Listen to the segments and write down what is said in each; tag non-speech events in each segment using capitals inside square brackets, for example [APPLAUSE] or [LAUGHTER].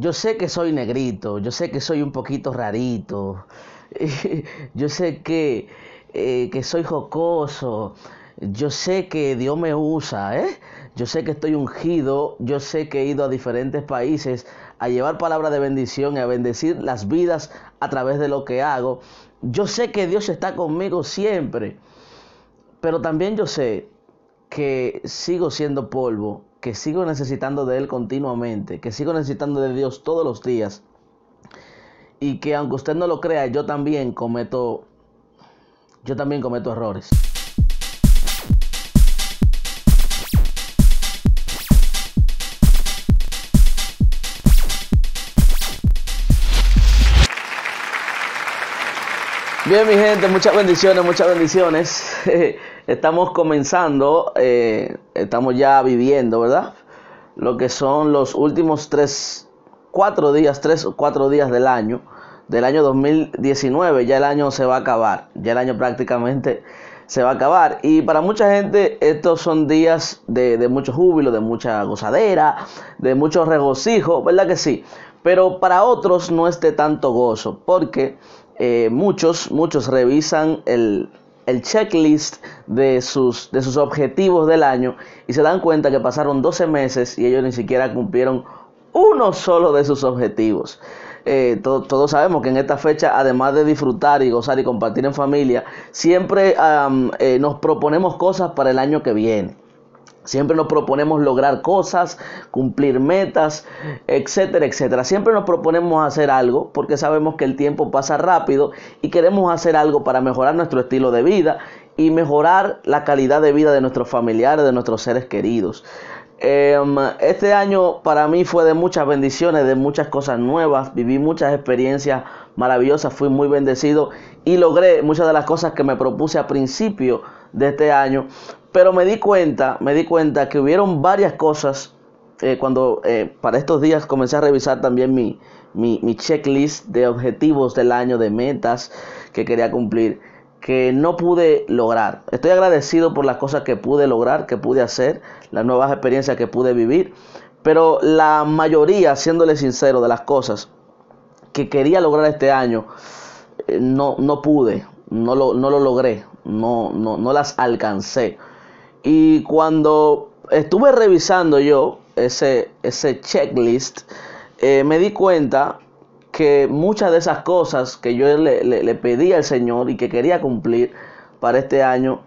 Yo sé que soy negrito, yo sé que soy un poquito rarito, [LAUGHS] yo sé eh, que, soy jocoso, yo sé que Dios me usa, ¿eh? Yo sé que estoy ungido, yo sé que he ido a diferentes países a llevar palabra de bendición y a bendecir las vidas a través de lo que hago. Yo sé que Dios está conmigo siempre, pero también yo sé que sigo siendo polvo que sigo necesitando de Él continuamente, que sigo necesitando de Dios todos los días y que aunque usted no lo crea, yo también cometo, yo también cometo errores. Bien, mi gente, muchas bendiciones, muchas bendiciones. [LAUGHS] estamos comenzando, eh, estamos ya viviendo, ¿verdad? Lo que son los últimos tres, cuatro días, tres o cuatro días del año, del año 2019. Ya el año se va a acabar, ya el año prácticamente se va a acabar. Y para mucha gente estos son días de, mucho júbilo, de mucha gozadera, de mucho regocijo, ¿verdad que sí? Pero para otros no es de tanto gozo, porque eh, muchos, muchos revisan el, el checklist de sus, de sus objetivos del año y se dan cuenta que pasaron 12 meses y ellos ni siquiera cumplieron uno solo de sus objetivos. Eh, todos sabemos que en esta fecha, además de disfrutar y gozar y compartir en familia, siempre eh, nos proponemos cosas para el año que viene. Siempre nos proponemos lograr cosas, cumplir metas, etcétera, etcétera. Siempre nos proponemos hacer algo porque sabemos que el tiempo pasa rápido y queremos hacer algo para mejorar nuestro estilo de vida y mejorar la calidad de vida de nuestros familiares, de nuestros seres queridos. Em, este año para mí fue de muchas bendiciones, de muchas cosas nuevas, viví muchas experiencias maravillosas, fui muy bendecido y logré muchas de las cosas que me propuse a principio de este año pero me di cuenta, me di cuenta que hubieron varias cosas eh, cuando eh, para estos días comencé a revisar también mi, checklist de objetivos del año, de metas que quería cumplir, que no pude lograr. Estoy agradecido por las cosas que pude lograr, que pude hacer, las nuevas experiencias que pude vivir, pero la mayoría, siéndole sincero, de las cosas que quería lograr este año, eh, no, no pude, no lo, no lo logré, no, no, no las alcancé. Y cuando estuve revisando yo ese, ese checklist, eh, me di cuenta que muchas de esas cosas que yo le, pedí al Señor y que quería cumplir para este año,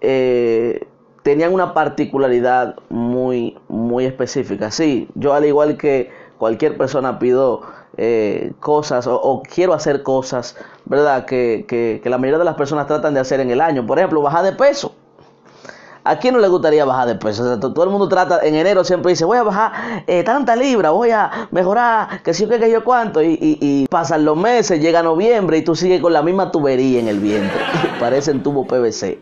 eh, tenían una particularidad muy, muy específica. Sí, yo al igual que cualquier persona pido eh, cosas o, quiero hacer cosas, ¿verdad? Que, que, la mayoría de las personas tratan de hacer en el año. Por ejemplo, bajar de peso. ¿A quién no le gustaría bajar de peso? todo el mundo trata, en enero siempre dice, voy a bajar eh, tanta libra, voy a mejorar, que sí, que, que yo cuánto. Y, y, pasan los meses, llega noviembre y tú sigues con la misma tubería en el vientre. [LAUGHS] Parecen tubo PVC.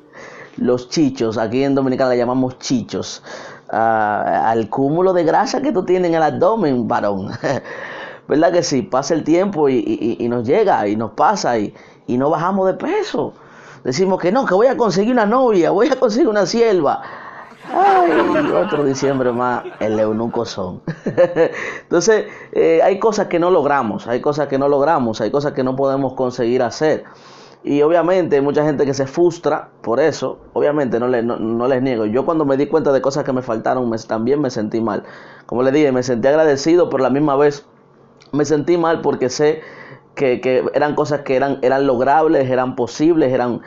Los chichos, aquí en Dominicana la llamamos chichos, ah, al cúmulo de grasa que tú tienes en el abdomen, varón. [LAUGHS] ¿Verdad que sí? Pasa el tiempo y, y nos llega y nos pasa y no bajamos de peso decimos que no, que voy a conseguir una novia, voy a conseguir una sierva. Ay, otro diciembre más, el eunuco son. [LAUGHS] Entonces, eh, hay cosas que no logramos, hay cosas que no logramos, hay cosas que no podemos conseguir hacer. Y obviamente hay mucha gente que se frustra por eso. Obviamente no, no, les niego. Yo cuando me di cuenta de cosas que me faltaron, también me sentí mal. Como les dije, me sentí agradecido, pero la misma vez me sentí mal porque sé que, eran cosas que eran, eran logrables, eran posibles, eran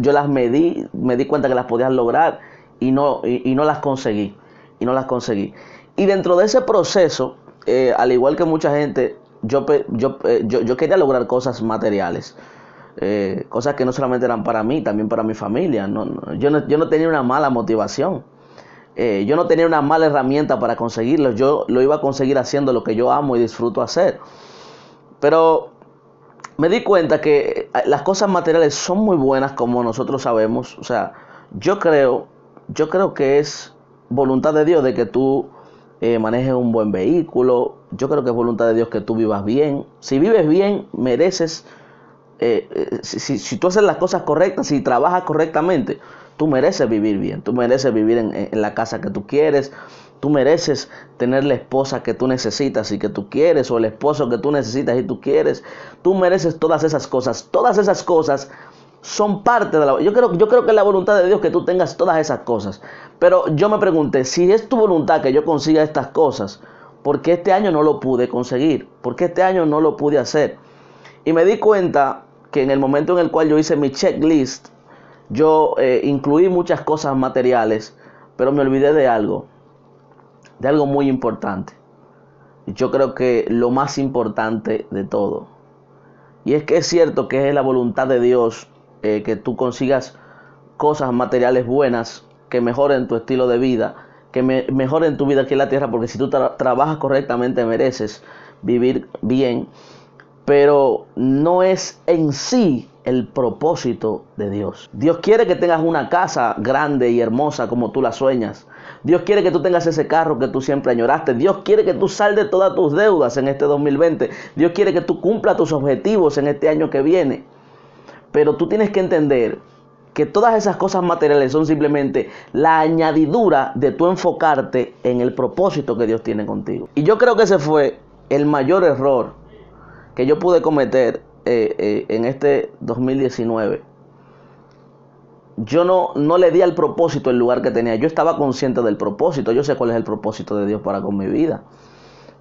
yo las medí, me di cuenta que las podías lograr y no, y, no las conseguí, y no las conseguí. Y dentro de ese proceso, eh, al igual que mucha gente, yo, eh, yo, quería lograr cosas materiales. Eh, cosas que no solamente eran para mí, también para mi familia. yo, no, tenía una mala motivación. yo no tenía una mala herramienta para conseguirlo. Yo lo iba a conseguir haciendo lo que yo amo y disfruto hacer. Pero me di cuenta que eh, las cosas materiales son muy buenas como nosotros sabemos. O sea, yo creo, yo creo que es voluntad de Dios de que tú eh, manejes un buen vehículo. Yo creo que es voluntad de Dios que tú vivas bien. Si vives bien, mereces, eh, si, tú haces las cosas correctas, si trabajas correctamente, tú mereces vivir bien. Tú mereces vivir en, en la casa que tú quieres. Tú mereces tener la esposa que tú necesitas y que tú quieres, o el esposo que tú necesitas y tú quieres. Tú mereces todas esas cosas. Todas esas cosas son parte de la... Yo creo, yo creo que es la voluntad de Dios que tú tengas todas esas cosas. Pero yo me pregunté, si es tu voluntad que yo consiga estas cosas, ¿por qué este año no lo pude conseguir? ¿Por qué este año no lo pude hacer? Y me di cuenta que en el momento en el cual yo hice mi checklist, yo eh, incluí muchas cosas materiales, pero me olvidé de algo de algo muy importante. Yo creo que lo más importante de todo. Y es que es cierto que es la voluntad de Dios eh, que tú consigas cosas materiales buenas que mejoren tu estilo de vida, que mejoren tu vida aquí en la tierra, porque si tú trabajas correctamente mereces vivir bien. Pero no es en sí el propósito de Dios. Dios quiere que tengas una casa grande y hermosa como tú la sueñas. Dios quiere que tú tengas ese carro que tú siempre añoraste. Dios quiere que tú saldes todas tus deudas en este 2020. Dios quiere que tú cumpla tus objetivos en este año que viene. Pero tú tienes que entender que todas esas cosas materiales son simplemente la añadidura de tu enfocarte en el propósito que Dios tiene contigo. Y yo creo que ese fue el mayor error que yo pude cometer eh, eh, en este 2019, yo no, no le di al propósito el lugar que tenía. Yo estaba consciente del propósito. Yo sé cuál es el propósito de Dios para con mi vida.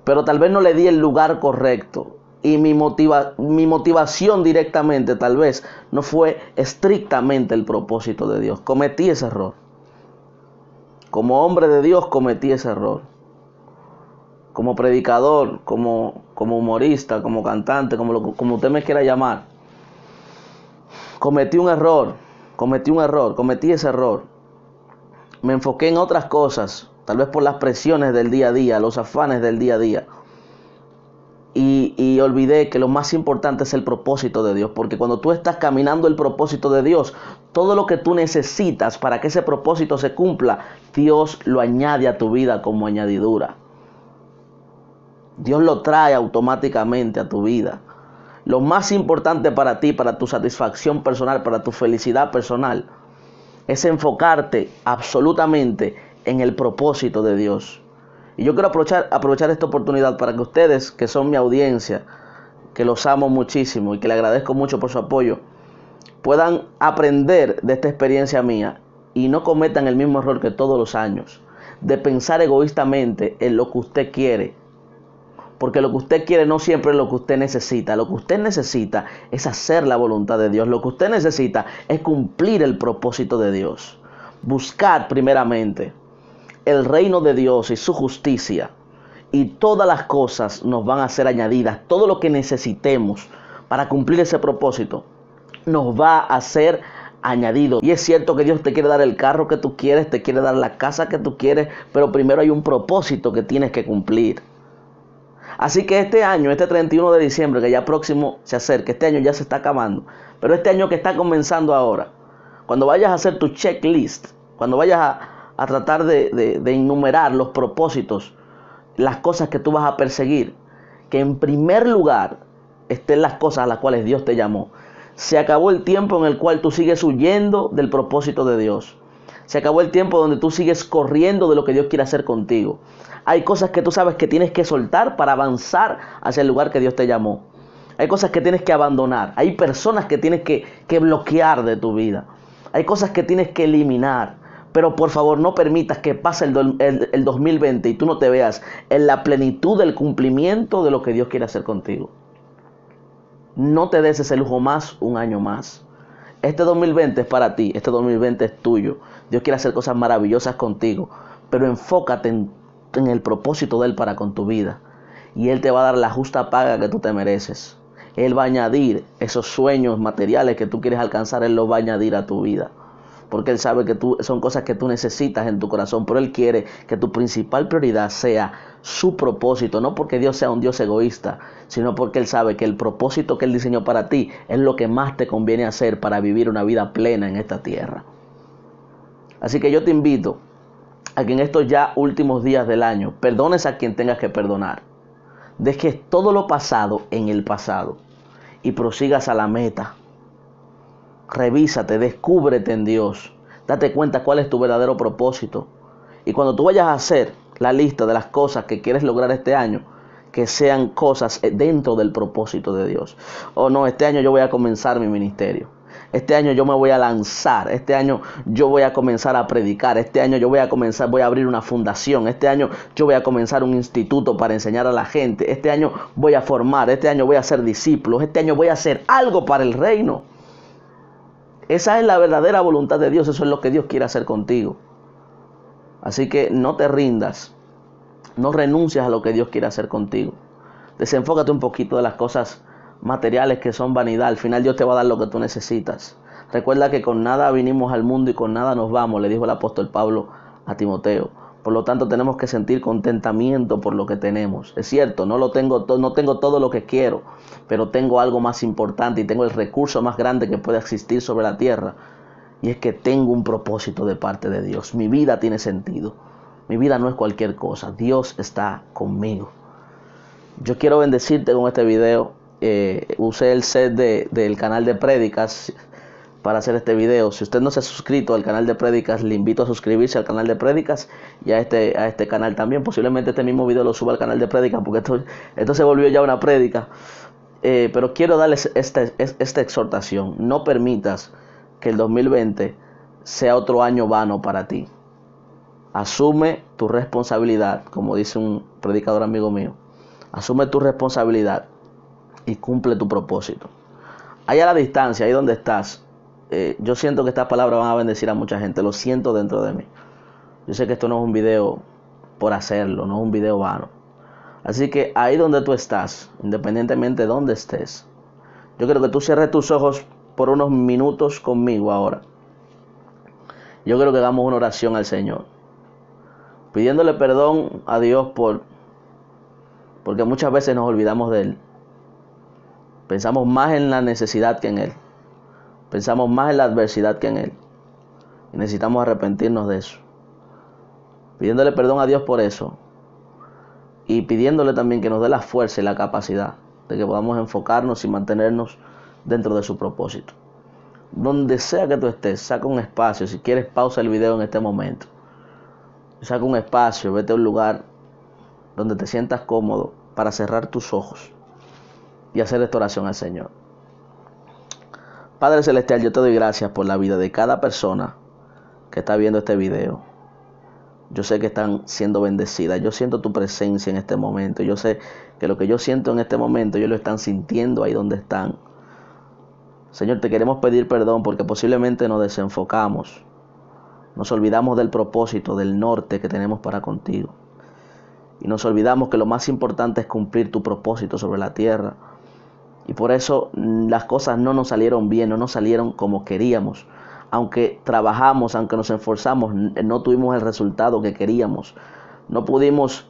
Pero tal vez no le di el lugar correcto. Y mi, mi motivación directamente tal vez no fue estrictamente el propósito de Dios. Cometí ese error. Como hombre de Dios cometí ese error como predicador, como, como humorista, como cantante, como, como usted me quiera llamar, cometí un error, cometí un error, cometí ese error. Me enfoqué en otras cosas, tal vez por las presiones del día a día, los afanes del día a día. Y, y, olvidé que lo más importante es el propósito de Dios, porque cuando tú estás caminando el propósito de Dios, todo lo que tú necesitas para que ese propósito se cumpla, Dios lo añade a tu vida como añadidura. Dios lo trae automáticamente a tu vida. Lo más importante para ti, para tu satisfacción personal, para tu felicidad personal, es enfocarte absolutamente en el propósito de Dios. Y yo quiero aprovechar, aprovechar esta oportunidad para que ustedes, que son mi audiencia, que los amo muchísimo y que le agradezco mucho por su apoyo, puedan aprender de esta experiencia mía y no cometan el mismo error que todos los años, de pensar egoístamente en lo que usted quiere porque lo que usted quiere no siempre es lo que usted necesita. Lo que usted necesita es hacer la voluntad de Dios. Lo que usted necesita es cumplir el propósito de Dios. Buscar primeramente el reino de Dios y su justicia y todas las cosas nos van a ser añadidas. Todo lo que necesitemos para cumplir ese propósito nos va a ser añadido. Y es cierto que Dios te quiere dar el carro que tú quieres, te quiere dar la casa que tú quieres, pero primero hay un propósito que tienes que cumplir. Así que este año, este 31 de diciembre, que ya próximo se acerca, este año ya se está acabando, pero este año que está comenzando ahora, cuando vayas a hacer tu checklist, cuando vayas a, tratar de, de enumerar los propósitos, las cosas que tú vas a perseguir, que en primer lugar estén las cosas a las cuales Dios te llamó. Se acabó el tiempo en el cual tú sigues huyendo del propósito de Dios. Se acabó el tiempo donde tú sigues corriendo de lo que Dios quiere hacer contigo. Hay cosas que tú sabes que tienes que soltar para avanzar hacia el lugar que Dios te llamó. Hay cosas que tienes que abandonar. Hay personas que tienes que, que bloquear de tu vida. Hay cosas que tienes que eliminar. Pero por favor no permitas que pase el, el 2020 y tú no te veas en la plenitud del cumplimiento de lo que Dios quiere hacer contigo. No te des ese lujo más un año más. Este 2020 es para ti, este 2020 es tuyo. Dios quiere hacer cosas maravillosas contigo, pero enfócate en, el propósito de Él para con tu vida. Y Él te va a dar la justa paga que tú te mereces. Él va a añadir esos sueños materiales que tú quieres alcanzar, Él los va a añadir a tu vida porque Él sabe que tú, son cosas que tú necesitas en tu corazón, pero Él quiere que tu principal prioridad sea su propósito, no porque Dios sea un Dios egoísta, sino porque Él sabe que el propósito que Él diseñó para ti es lo que más te conviene hacer para vivir una vida plena en esta tierra. Así que yo te invito a que en estos ya últimos días del año perdones a quien tengas que perdonar. Dejes todo lo pasado en el pasado y prosigas a la meta revísate, descúbrete en Dios, date cuenta cuál es tu verdadero propósito. Y cuando tú vayas a hacer la lista de las cosas que quieres lograr este año, que sean cosas eh, dentro del propósito de Dios. O oh, no, este año yo voy a comenzar mi ministerio. Este año yo me voy a lanzar, este año yo voy a comenzar a predicar, este año yo voy a comenzar, voy a abrir una fundación, este año yo voy a comenzar un instituto para enseñar a la gente, este año voy a formar, este año voy a ser discípulos, este año voy a hacer algo para el reino. Esa es la verdadera voluntad de Dios, eso es lo que Dios quiere hacer contigo. Así que no te rindas, no renuncias a lo que Dios quiere hacer contigo. Desenfócate un poquito de las cosas materiales que son vanidad. Al final Dios te va a dar lo que tú necesitas. Recuerda que con nada vinimos al mundo y con nada nos vamos, le dijo el apóstol Pablo a Timoteo. Por lo tanto, tenemos que sentir contentamiento por lo que tenemos. Es cierto, no, lo tengo, no tengo todo lo que quiero, pero tengo algo más importante y tengo el recurso más grande que puede existir sobre la tierra. Y es que tengo un propósito de parte de Dios. Mi vida tiene sentido. Mi vida no es cualquier cosa. Dios está conmigo. Yo quiero bendecirte con este video. Eh, usé el set del canal de prédicas para hacer este video. Si usted no se ha suscrito al canal de Prédicas, le invito a suscribirse al canal de Prédicas y a este, a este canal también. Posiblemente este mismo video lo suba al canal de Prédicas porque esto, se volvió ya una prédica. Eh, pero quiero darles esta, esta exhortación. No permitas que el 2020 sea otro año vano para ti. Asume tu responsabilidad, como dice un predicador amigo mío. Asume tu responsabilidad y cumple tu propósito. Allá a la distancia, ahí donde estás, eh, yo siento que estas palabras van a bendecir a mucha gente, lo siento dentro de mí. Yo sé que esto no es un video por hacerlo, no es un video vano. Así que ahí donde tú estás, independientemente de dónde estés, yo quiero que tú cierres tus ojos por unos minutos conmigo ahora. Yo creo que hagamos una oración al Señor, pidiéndole perdón a Dios por porque muchas veces nos olvidamos de él. Pensamos más en la necesidad que en él. Pensamos más en la adversidad que en Él. Y necesitamos arrepentirnos de eso. Pidiéndole perdón a Dios por eso. Y pidiéndole también que nos dé la fuerza y la capacidad de que podamos enfocarnos y mantenernos dentro de su propósito. Donde sea que tú estés, saca un espacio. Si quieres, pausa el video en este momento. Saca un espacio, vete a un lugar donde te sientas cómodo para cerrar tus ojos y hacer esta oración al Señor. Padre Celestial, yo te doy gracias por la vida de cada persona que está viendo este video. Yo sé que están siendo bendecidas. Yo siento tu presencia en este momento. Yo sé que lo que yo siento en este momento, ellos lo están sintiendo ahí donde están. Señor, te queremos pedir perdón porque posiblemente nos desenfocamos. Nos olvidamos del propósito, del norte que tenemos para contigo. Y nos olvidamos que lo más importante es cumplir tu propósito sobre la tierra y por eso mm, las cosas no nos salieron bien, no nos salieron como queríamos. Aunque trabajamos, aunque nos esforzamos, eh, no tuvimos el resultado que queríamos. No pudimos,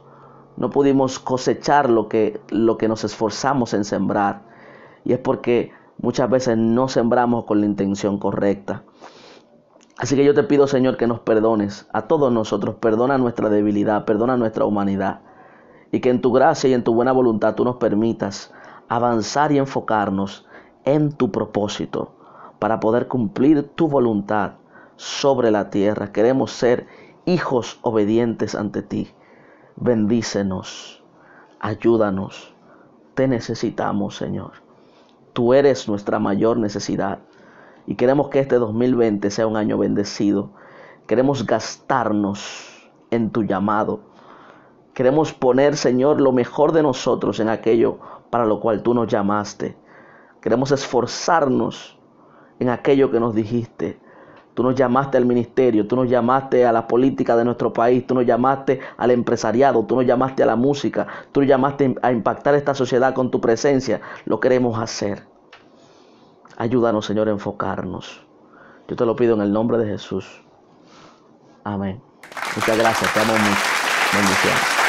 no pudimos cosechar lo que, lo que nos esforzamos en sembrar. Y es porque muchas veces no sembramos con la intención correcta. Así que yo te pido, Señor, que nos perdones a todos nosotros. Perdona nuestra debilidad, perdona nuestra humanidad. Y que en tu gracia y en tu buena voluntad tú nos permitas avanzar y enfocarnos en tu propósito para poder cumplir tu voluntad sobre la tierra. Queremos ser hijos obedientes ante ti. Bendícenos, ayúdanos. Te necesitamos, Señor. Tú eres nuestra mayor necesidad. Y queremos que este 2020 sea un año bendecido. Queremos gastarnos en tu llamado. Queremos poner, Señor, lo mejor de nosotros en aquello para lo cual tú nos llamaste. Queremos esforzarnos en aquello que nos dijiste. Tú nos llamaste al ministerio, tú nos llamaste a la política de nuestro país, tú nos llamaste al empresariado, tú nos llamaste a la música, tú nos llamaste a impactar esta sociedad con tu presencia. Lo queremos hacer. Ayúdanos, Señor, a enfocarnos. Yo te lo pido en el nombre de Jesús. Amén. Muchas gracias, te amo mucho. Bendiciones.